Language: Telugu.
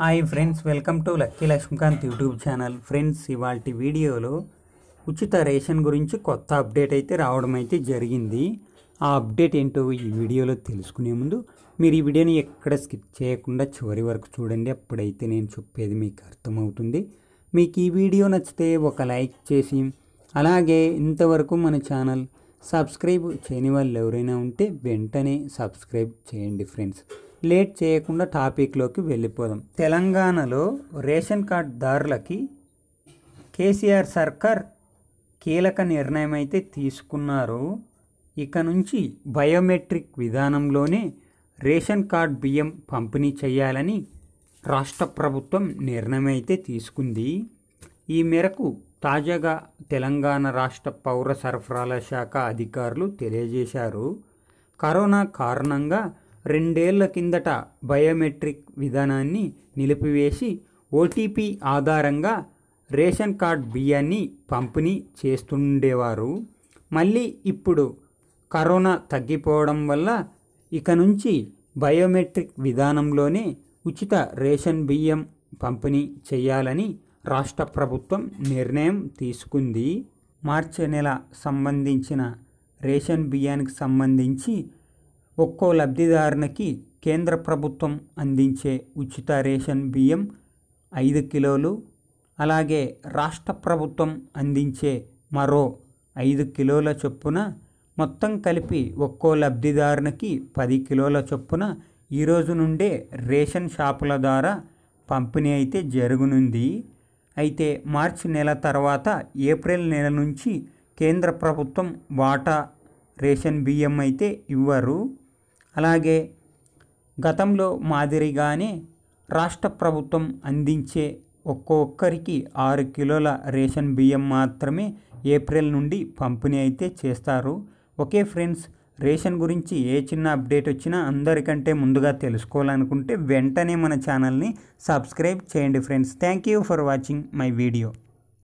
hi friends welcome to Lucky Lakshmikanth YouTube channel friends ఇవాళ వీడియోలో ఉచిత రేషన్ గురించి కొత్త అప్డేట్ అయితే రావడం అయితే జరిగింది ఆ అప్డేట్ ఏంటో ఈ వీడియోలో తెలుసుకునే ముందు మీరు ఈ వీడియోని ఎక్కడ స్కిప్ చేయకుండా చివరి వరకు చూడండి అప్పుడైతే నేను చెప్పేది మీకు అర్థమవుతుంది మీకు ఈ వీడియో నచ్చితే ఒక లైక్ చేసి అలాగే ఇంతవరకు మన ఛానల్ సబ్స్క్రైబ్ చేయని వాళ్ళు ఎవరైనా ఉంటే వెంటనే సబ్స్క్రైబ్ చేయండి ఫ్రెండ్స్ లేట్ చేయకుండా టాపిక్లోకి వెళ్ళిపోదాం తెలంగాణలో రేషన్ కార్డ్ దారులకి కేసీఆర్ సర్కార్ కీలక నిర్ణయం అయితే తీసుకున్నారు ఇక నుంచి బయోమెట్రిక్ విధానంలోనే రేషన్ కార్డ్ బియ్యం పంపిణీ చేయాలని రాష్ట్ర ప్రభుత్వం నిర్ణయం అయితే తీసుకుంది ఈ మేరకు తాజాగా తెలంగాణ రాష్ట్ర పౌర సరఫరాల శాఖ అధికారులు తెలియజేశారు కరోనా కారణంగా రెండేళ్ల కిందట బయోమెట్రిక్ విధానాన్ని నిలిపివేసి ఓటీపీ ఆధారంగా రేషన్ కార్డ్ బియ్యాన్ని పంపిణీ చేస్తుండేవారు మళ్ళీ ఇప్పుడు కరోనా తగ్గిపోవడం వల్ల ఇక నుంచి బయోమెట్రిక్ విధానంలోనే ఉచిత రేషన్ బియ్యం పంపిణీ చేయాలని రాష్ట్ర ప్రభుత్వం నిర్ణయం తీసుకుంది మార్చి నెల సంబంధించిన రేషన్ బియ్యానికి సంబంధించి ఒక్కో లబ్ధిదారునికి కేంద్ర ప్రభుత్వం అందించే ఉచిత రేషన్ బియ్యం ఐదు కిలోలు అలాగే రాష్ట్ర ప్రభుత్వం అందించే మరో ఐదు కిలోల చొప్పున మొత్తం కలిపి ఒక్కో లబ్ధిదారునికి పది కిలోల చొప్పున ఈరోజు నుండే రేషన్ షాపుల ద్వారా పంపిణీ అయితే జరుగునుంది అయితే మార్చి నెల తర్వాత ఏప్రిల్ నెల నుంచి కేంద్ర ప్రభుత్వం వాటా రేషన్ బియ్యం అయితే ఇవ్వరు అలాగే గతంలో మాదిరిగానే రాష్ట్ర ప్రభుత్వం అందించే ఒక్కొక్కరికి ఆరు కిలోల రేషన్ బియ్యం మాత్రమే ఏప్రిల్ నుండి పంపిణీ అయితే చేస్తారు ఓకే ఫ్రెండ్స్ రేషన్ గురించి ఏ చిన్న అప్డేట్ వచ్చినా అందరికంటే ముందుగా తెలుసుకోవాలనుకుంటే వెంటనే మన ఛానల్ని సబ్స్క్రైబ్ చేయండి friends thank you for watching my video